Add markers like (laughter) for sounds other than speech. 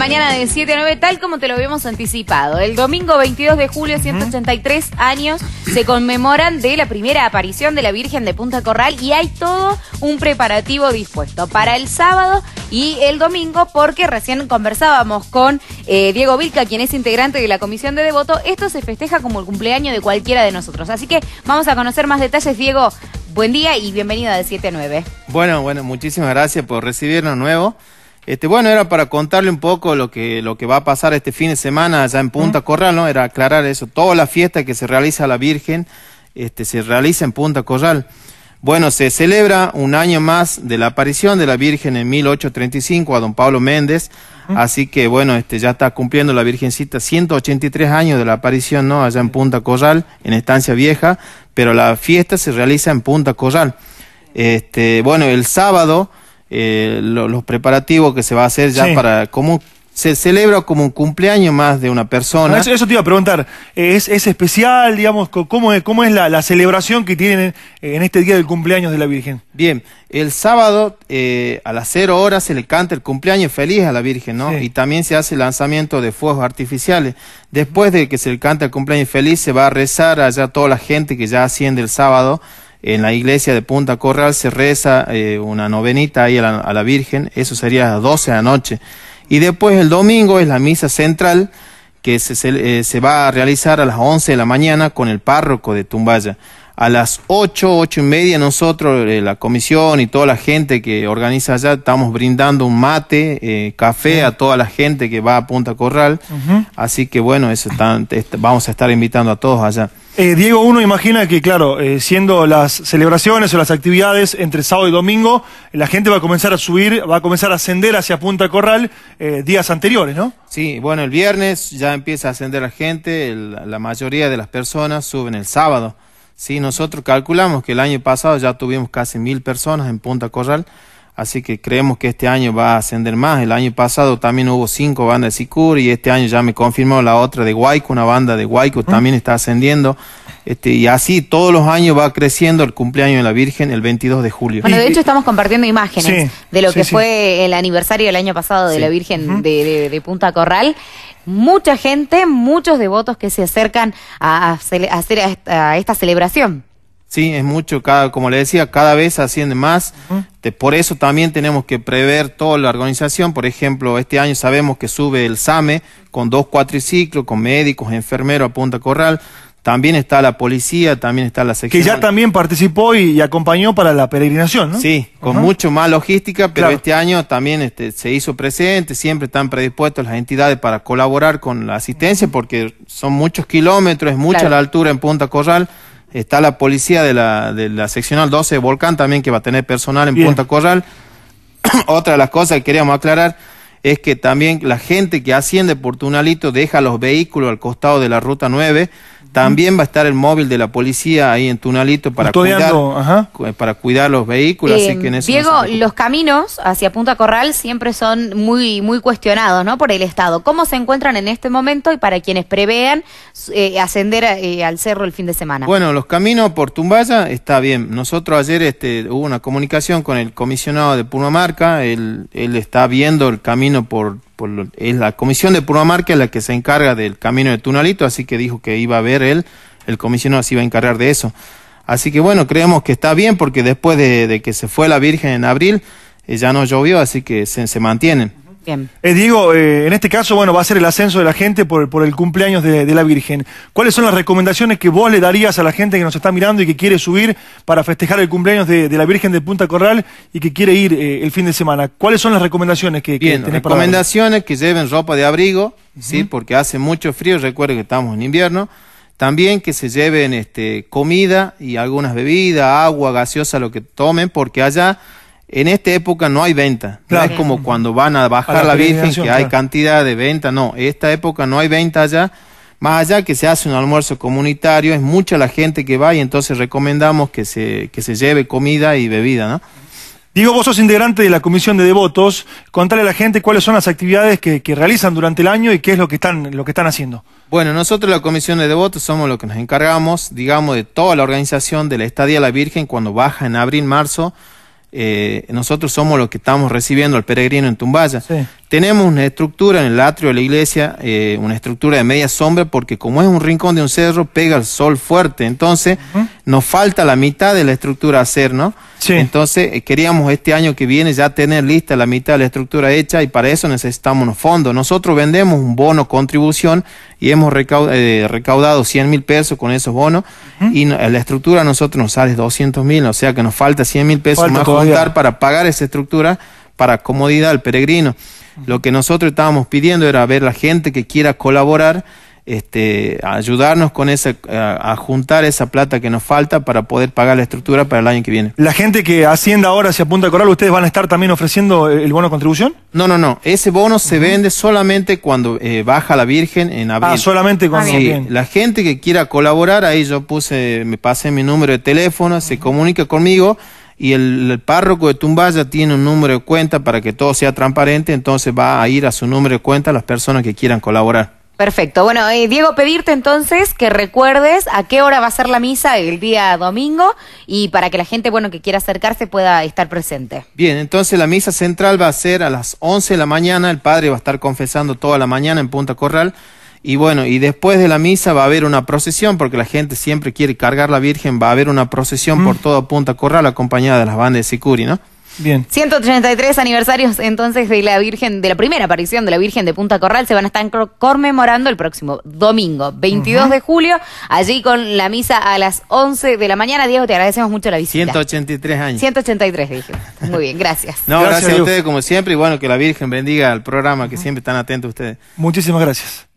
mañana de 7 a 9, tal como te lo habíamos anticipado. El domingo 22 de julio, 183 años, se conmemoran de la primera aparición de la Virgen de Punta Corral y hay todo un preparativo dispuesto para el sábado y el domingo, porque recién conversábamos con eh, Diego Vilca, quien es integrante de la Comisión de Devoto. Esto se festeja como el cumpleaños de cualquiera de nosotros. Así que vamos a conocer más detalles, Diego. Buen día y bienvenido a De 7 a 9. Bueno, bueno, muchísimas gracias por recibirnos nuevo. Este, bueno, era para contarle un poco lo que, lo que va a pasar este fin de semana allá en Punta Corral, ¿no? Era aclarar eso. Toda la fiesta que se realiza a la Virgen este, se realiza en Punta Corral. Bueno, se celebra un año más de la aparición de la Virgen en 1835 a don Pablo Méndez, así que bueno, este ya está cumpliendo la Virgencita 183 años de la aparición, ¿no? Allá en Punta Corral, en Estancia Vieja, pero la fiesta se realiza en Punta Corral. Este, bueno, el sábado eh, los preparativos que se va a hacer ya para cómo se celebra como un cumpleaños más de una persona. Ah, eso, te iba a preguntar, ¿es, especial, digamos, cómo es, cómo es la, celebración que tienen en este día del cumpleaños de la Virgen? Bien, el sábado eh, a las cero horas se le canta el cumpleaños feliz a la Virgen, ¿no? Y también se hace el lanzamiento de fuegos artificiales. Después de que se le canta el cumpleaños feliz, se va a rezar allá toda la gente que ya asciende el sábado en la iglesia de Punta Corral se reza eh, una novenita ahí a la, Virgen, eso sería a las 12 de la noche. Y después el domingo es la misa central que se, eh, se va a realizar a las 11 de la mañana con el párroco de Tumbaya a las 8, ocho y media nosotros, eh, la comisión y toda la gente que organiza allá, estamos brindando un mate, eh, café a toda la gente que va a Punta Corral. Así que bueno, eso vamos a estar invitando a todos allá. Eh, Diego, uno imagina que, claro, siendo las celebraciones o las actividades entre sábado y domingo, la gente va a comenzar a subir, va a comenzar a ascender hacia Punta Corral días anteriores, ¿no? Sí, bueno, el viernes ya empieza a ascender la gente, la mayoría de las personas suben el sábado. Sí, nosotros calculamos que el año pasado ya tuvimos casi mil personas en Punta Corral, así que creemos que este año va a ascender más. El año pasado también hubo cinco bandas de Sicur y este año ya me confirmó la otra de Guayco, una banda de Guayco también está ascendiendo. Este, y así todos los años va creciendo el cumpleaños de la Virgen el 22 de julio. Bueno, de hecho estamos compartiendo imágenes de lo que fue el aniversario del año pasado de la Virgen de, Punta Corral. Mucha gente, muchos devotos que se acercan a, hacer a, esta celebración. Sí, es mucho, como le decía, cada vez asciende más. por eso también tenemos que prever toda la organización. Por ejemplo, este año sabemos que sube el SAME con dos cuatriciclos, con médicos, enfermeros a Punta Corral también está la policía, también está la sección. Que ya también participó y, acompañó para la peregrinación, ¿no? Sí, con mucho más logística, pero este año también este, se hizo presente, siempre están predispuestos las entidades para colaborar con la asistencia, porque son muchos kilómetros, es mucha la altura en Punta Corral. Está la policía de la, de la seccional 12 de Volcán también, que va a tener personal en Punta Corral. (clears throat) Otra de las cosas que queríamos aclarar es que también la gente que asciende por Tunalito deja los vehículos al costado de la ruta 9 también va a estar el móvil de la policía ahí en Tunalito para, cuidar, para cuidar los vehículos. Eh, Diego, los caminos hacia Punta Corral siempre son muy, muy cuestionados ¿no? por el Estado. ¿Cómo se encuentran en este momento y para quienes prevean eh, ascender eh, al cerro el fin de semana? Bueno, los caminos por Tumbaya está bien. Nosotros ayer este, hubo una comunicación con el comisionado de Puno Él, él está viendo el camino por es la comisión de Purmamarca la que se encarga del camino de Tunalito, así que dijo que iba a ver él, el comisionado se iba a encargar de eso. Así que bueno, creemos que está bien porque después de, que se fue la Virgen en abril, eh, ya no llovió, así que se, se mantienen. Eh, digo, eh, en este caso, bueno, va a ser el ascenso de la gente por, el cumpleaños de, la Virgen. ¿Cuáles son las recomendaciones que vos le darías a la gente que nos está mirando y que quiere subir para festejar el cumpleaños de, la Virgen de Punta Corral y que quiere ir eh, el fin de semana? ¿Cuáles son las recomendaciones que, que Bien, recomendaciones que lleven ropa de abrigo, ¿sí? Porque hace mucho frío, recuerden que estamos en invierno. También que se lleven este, comida y algunas bebidas, agua, gaseosa, lo que tomen, porque allá en esta época no hay venta. No es como cuando van a bajar la, Virgen, que hay cantidad de venta. No, esta época no hay venta allá. Más allá que se hace un almuerzo comunitario, es mucha la gente que va y entonces recomendamos que se, que se lleve comida y bebida, ¿no? Diego, vos sos integrante de la Comisión de Devotos. Contale a la gente cuáles son las actividades que, que, realizan durante el año y qué es lo que, están, lo que están haciendo. Bueno, nosotros la Comisión de Devotos somos los que nos encargamos, digamos, de toda la organización de la Estadía de la Virgen cuando baja en abril, marzo. Eh, nosotros somos los que estamos recibiendo al peregrino en Tumbaya. Tenemos una estructura en el atrio de la iglesia, eh, una estructura de media sombra, porque como es un rincón de un cerro, pega el sol fuerte. Entonces, nos falta la mitad de la estructura hacer, ¿no? Sí. Entonces eh, queríamos este año que viene ya tener lista la mitad de la estructura hecha y para eso necesitamos unos fondos. Nosotros vendemos un bono contribución y hemos eh, recaudado, 100 mil pesos con esos bonos y la estructura a nosotros nos sale 200 mil, o sea que nos falta 100 mil pesos más juntar para pagar esa estructura para comodidad al peregrino. Lo que nosotros estábamos pidiendo era ver la gente que quiera colaborar este, ayudarnos con esa, eh, a, juntar esa plata que nos falta para poder pagar la estructura para el año que viene. ¿La gente que Hacienda ahora se apunta a Coral, ustedes van a estar también ofreciendo eh, el bono contribución? No, no, no. Ese bono se vende solamente cuando eh, baja la Virgen en ah, abril. Ah, solamente cuando. la gente que quiera colaborar, ahí yo puse, me pasé mi número de teléfono, se comunica conmigo y el, el, párroco de Tumbaya tiene un número de cuenta para que todo sea transparente, entonces va a ir a su número de cuenta las personas que quieran colaborar. Perfecto. Bueno, eh, Diego, pedirte entonces que recuerdes a qué hora va a ser la misa el día domingo y para que la gente, bueno, que quiera acercarse pueda estar presente. Bien, entonces la misa central va a ser a las 11 de la mañana, el padre va a estar confesando toda la mañana en Punta Corral y bueno, y después de la misa va a haber una procesión porque la gente siempre quiere cargar la Virgen, va a haber una procesión por mm. toda Punta Corral acompañada de las bandas de Sicuri, ¿no? Bien. 133 aniversarios entonces de la Virgen, de la primera aparición de la Virgen de Punta Corral, se van a estar conmemorando el próximo domingo, 22 de julio, allí con la misa a las 11 de la mañana. Diego, te agradecemos mucho la visita. 183 años. 183, dije. Muy bien, gracias. no, gracias, a ustedes como siempre y bueno, que la Virgen bendiga al programa, que siempre están atentos ustedes. Muchísimas gracias.